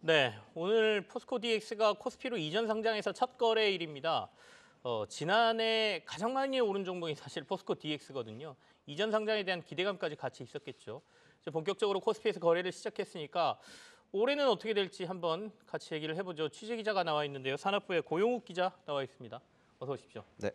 네, 오늘 포스코 DX가 코스피로 이전 상장에서 첫 거래일입니다. 어, 지난해 가장 많이 오른 종목이 사실 포스코 DX거든요. 이전 상장에 대한 기대감까지 같이 있었겠죠. 이제 본격적으로 코스피에서 거래를 시작했으니까 올해는 어떻게 될지 한번 같이 얘기를 해보죠. 취재 기자가 나와 있는데요. 산업부의 고용욱 기자 나와 있습니다. 어서 오십시오. 네,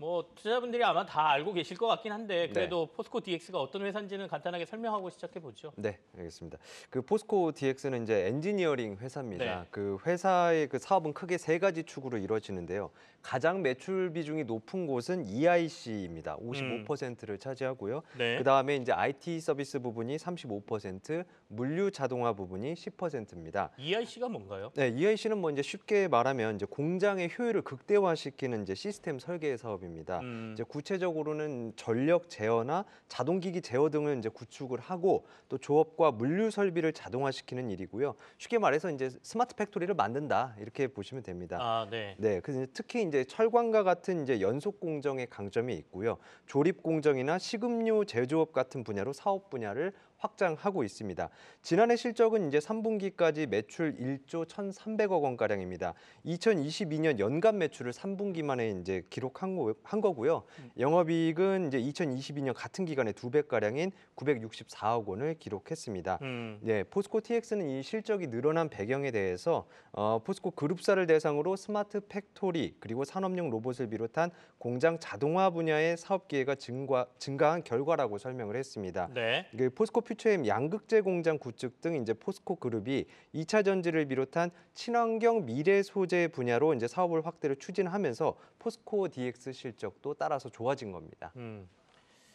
뭐 투자자분들이 아마 다 알고 계실 것 같긴 한데 네. 그래도 네. 포스코 DX가 어떤 회사인지는 간단하게 설명하고 시작해 보죠. 네, 알겠습니다. 그 포스코 DX는 이제 엔지니어링 회사입니다. 네. 그 회사의 그 사업은 크게 세 가지 축으로 이루어지는데요. 가장 매출 비중이 높은 곳은 EIC입니다. 55%를 음. 차지하고요. 네. 그다음에 이제 IT 서비스 부분이 35%, 물류 자동화 부분이 10%입니다. EIC가 뭔가요? 네, EIC는 뭐 이제 쉽게 말하면 이제 공장의 효율을 극대화시키는 이제 시스템 설계 사업입니다. 개입니다 음. 이제 구체적으로는 전력 제어나 자동기기 제어 등을 이제 구축을 하고 또 조업과 물류 설비를 자동화시키는 일이고요. 쉽게 말해서 이제 스마트 팩토리를 만든다 이렇게 보시면 됩니다. 아, 네. 네. 그래서 특히 이제 철광과 같은 이제 연속 공정의 강점이 있고요. 조립 공정이나 식음료 제조업 같은 분야로 사업 분야를 확장하고 있습니다. 지난해 실적은 이제 3분기까지 매출 1조 1,300억 원가량입니다. 2022년 연간 매출을 3분기 만에 이제 기록한 거, 한 거고요. 음. 영업이익은 이제 2022년 같은 기간에 두 배가량인 964억 원을 기록했습니다. 음. 예, 포스코 TX는 이 실적이 늘어난 배경에 대해서 어, 포스코 그룹사를 대상으로 스마트 팩토리 그리고 산업용 로봇을 비롯한 공장 자동화 분야의 사업 기회가 증가, 증가한 결과라고 설명을 했습니다. 네. 그 포스코 퓨처엠 양극재 공장 구축 등 이제 포스코 그룹이 2차 전지를 비롯한 친환경 미래 소재 분야로 이제 사업을 확대를 추진하면서 포스코 DX 실적도 따라서 좋아진 겁니다. 음.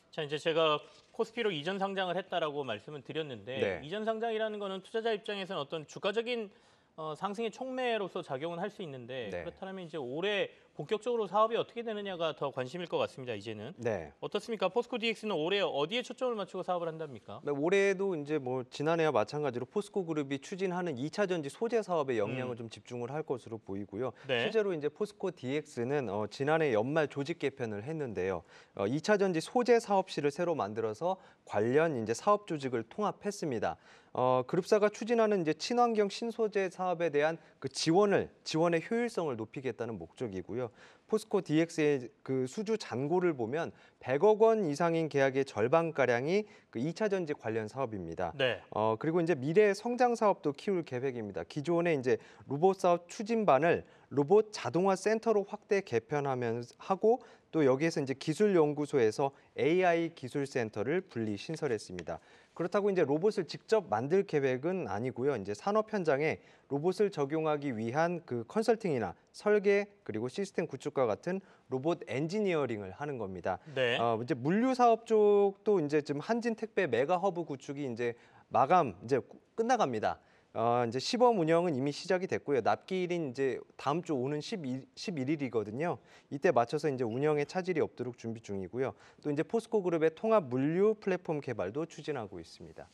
자 이제 제가 코스피로 이전 상장을 했다라고 말씀을 드렸는데 네. 이전 상장이라는 거는 투자자 입장에서는 어떤 주가적인 어, 상승의 촉매로서 작용은 할수 있는데 네. 그렇다면 이제 올해 본격적으로 사업이 어떻게 되느냐가 더 관심일 것 같습니다. 이제는 네. 어떻습니까? 포스코 DX는 올해 어디에 초점을 맞추고 사업을 한답니까? 네, 올해도 이제 뭐 지난해와 마찬가지로 포스코 그룹이 추진하는 2차 전지 소재 사업에 역량을 음. 좀 집중을 할 것으로 보이고요. 네. 실제로 이제 포스코 DX는 어, 지난해 연말 조직 개편을 했는데요. 어, 2차 전지 소재 사업실을 새로 만들어서 관련 이제 사업 조직을 통합했습니다. 어, 그룹사가 추진하는 이제 친환경 신소재 사업에 대한 그 지원을 지원의 효율성을 높이겠다는 목적이고요. 포스코 DX의 그 수주 잔고를 보면 100억 원 이상인 계약의 절반 가량이 그 2차 전지 관련 사업입니다. 네. 어, 그리고 이제 미래 성장 사업도 키울 계획입니다. 기존의 이제 로봇 사업 추진반을 로봇 자동화 센터로 확대 개편하면하고 또 여기에서 이제 기술연구소에서 AI 기술센터를 분리 신설했습니다. 그렇다고 이제 로봇을 직접 만들 계획은 아니고요. 이제 산업 현장에 로봇을 적용하기 위한 그 컨설팅이나 설계 그리고 시스템 구축과 같은 로봇 엔지니어링을 하는 겁니다. 네. 어, 이제 물류 사업 쪽도 이제 지금 한진 택배 메가 허브 구축이 이제 마감 이제 끝나갑니다. 어, 이제 시범 운영은 이미 시작이 됐고요. 납기일인 이제 다음 주 오는 12, 11일이거든요. 이때 맞춰서 이제 운영에 차질이 없도록 준비 중이고요. 또 이제 포스코 그룹의 통합 물류 플랫폼 개발도 추진하고 있습니다.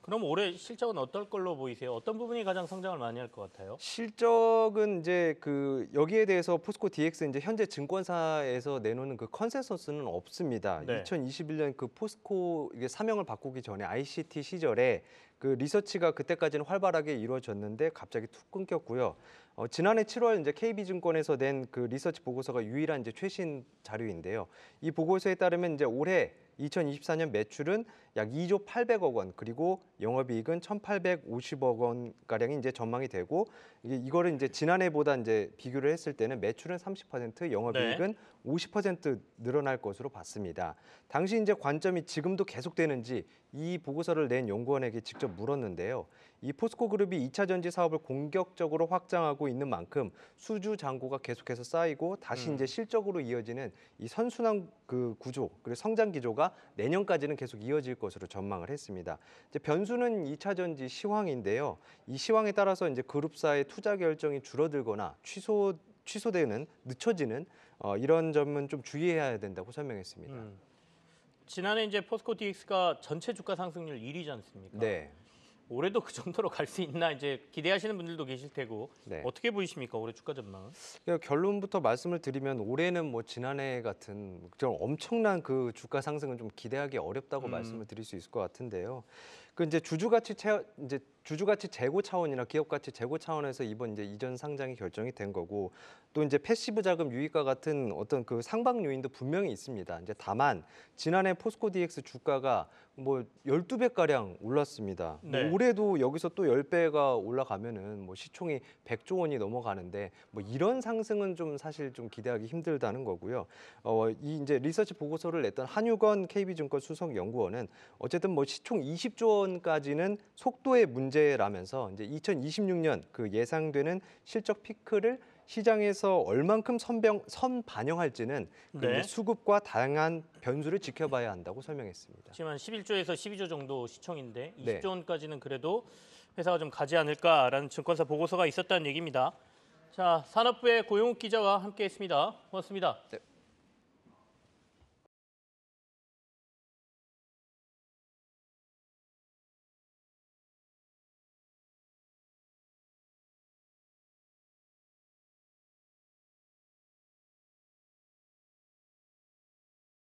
그럼 올해 실적은 어떨 걸로 보이세요? 어떤 부분이 가장 성장을 많이 할 것 같아요? 실적은 이제 그 여기에 대해서 포스코 DX 이제 현재 증권사에서 내놓는 그 컨센서스는 없습니다. 네. 2021년 그 포스코 이게 사명을 바꾸기 전에 ICT 시절에 그 리서치가 그때까지는 활발하게 이루어졌는데 갑자기 툭 끊겼고요. 어, 지난해 7월 이제 KB증권에서 낸 그 리서치 보고서가 유일한 이제 최신 자료인데요. 이 보고서에 따르면 이제 올해 2024년 매출은 약 2조 800억 원, 그리고 영업이익은 1,850억 원 가량이 이제 전망이 되고 이게 이거를 이제 지난해보다 이제 비교를 했을 때는 매출은 30%, 영업이익은 네. 50% 늘어날 것으로 봤습니다. 당시 이제 관점이 지금도 계속되는지 이 보고서를 낸 연구원에게 직접 물었는데요. 이 포스코 그룹이 2차 전지 사업을 공격적으로 확장하고 있는 만큼 수주 잔고가 계속해서 쌓이고 다시 음. 이제 실적으로 이어지는 이 선순환 그 구조 그리고 성장 기조가 내년까지는 계속 이어질 것으로 전망을 했습니다. 이제 변수는 2차 전지 시황인데요. 이 시황에 따라서 이제 그룹사의 투자 결정이 줄어들거나 취소 취소되는 늦춰지는 어, 이런 점은 좀 주의해야 된다고 설명했습니다. 음. 지난해 이제 포스코 DX가 전체 주가 상승률 1위지 않습니까? 네. 올해도 그 정도로 갈 수 있나 이제 기대하시는 분들도 계실 테고 네. 어떻게 보이십니까 올해 주가 전망은? 그러니까 결론부터 말씀을 드리면 올해는 뭐 지난해 같은 좀 엄청난 그 주가 상승은 좀 기대하기 어렵다고 음. 말씀을 드릴 수 있을 것 같은데요. 그 이제 주주가치 채 이제 주주가치 재고 차원이나 기업가치 재고 차원에서 이번 이제 이전 상장이 결정이 된 거고 또 이제 패시브 자금 유입과 같은 어떤 그 상방 요인도 분명히 있습니다. 이제 다만 지난해 포스코 DX 주가가 뭐 12배 가량 올랐습니다. 뭐 네. 뭐 올해도 여기서 또 10배가 올라가면은 뭐 시총이 100조 원이 넘어가는데 뭐 이런 상승은 좀 사실 좀 기대하기 힘들다는 거고요. 어 이 이제 리서치 보고서를 냈던 한유건 KB증권 수석 연구원은 어쨌든 뭐 시총 20조 원2 0원까지는 속도의 문제라면서 이제 2026년 그 예상되는 실적 피크를 시장에서 얼만큼 선병, 선반영할지는 네. 수급과 다양한 변수를 지켜봐야 한다고 설명했습니다. 하지만 11조에서 12조 정도 시청인데 20조 네. 원까지는 그래도 회사가 좀 가지 않을까라는 증권사 보고서가 있었다는 얘기입니다. 자, 산업부의 고용욱 기자와 함께했습니다. 고맙습니다. 네.